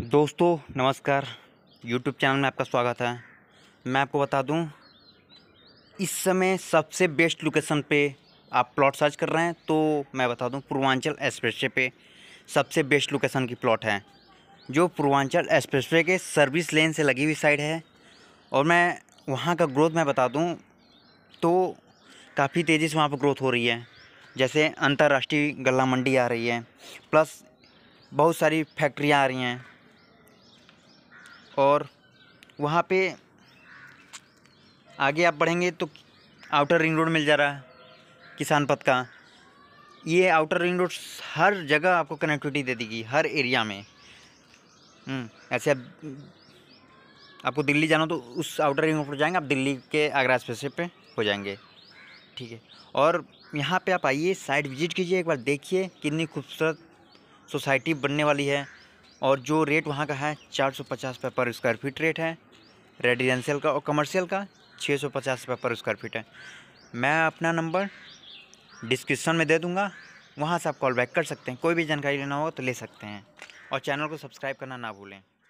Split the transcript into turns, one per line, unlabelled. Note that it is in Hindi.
दोस्तों नमस्कार YouTube चैनल में आपका स्वागत है मैं आपको बता दूं इस समय सबसे बेस्ट लोकेशन पे आप प्लॉट सर्च कर रहे हैं तो मैं बता दूं पूर्वांचल एक्सप्रेसवे पे सबसे बेस्ट लोकेशन की प्लॉट है जो पूर्वांचल एक्सप्रेसवे के सर्विस लेन से लगी हुई साइड है और मैं वहाँ का ग्रोथ मैं बता दूँ तो काफ़ी तेज़ी से वहाँ पर ग्रोथ हो रही है जैसे अंतर्राष्ट्रीय गला मंडी आ रही है प्लस बहुत सारी फैक्ट्रियाँ आ रही हैं और वहाँ पे आगे आप बढ़ेंगे तो आउटर रिंग रोड मिल जा रहा है किसान पथ का ये आउटर रिंग रोड हर जगह आपको कनेक्टिविटी दे देगी हर एरिया में हम्म, ऐसे आप आपको दिल्ली जाना तो उस आउटर रिंग रोड पर जाएंगे आप दिल्ली के आगरा स्पेशल पे हो जाएंगे ठीक है और यहाँ पे आप आइए साइट विजिट कीजिए एक बार देखिए कितनी खूबसूरत सोसाइटी बनने वाली है और जो रेट वहाँ का है चार सौ पचास रुपये पर स्क्वायर फीट रेट है रेजिडेंशियल का और कमर्शियल का छः सौ पचास रुपये पर स्क्वायर फीट है मैं अपना नंबर डिस्क्रिप्शन में दे दूँगा वहाँ से आप कॉल बैक कर सकते हैं कोई भी जानकारी लेना होगा तो ले सकते हैं और चैनल को सब्सक्राइब करना ना भूलें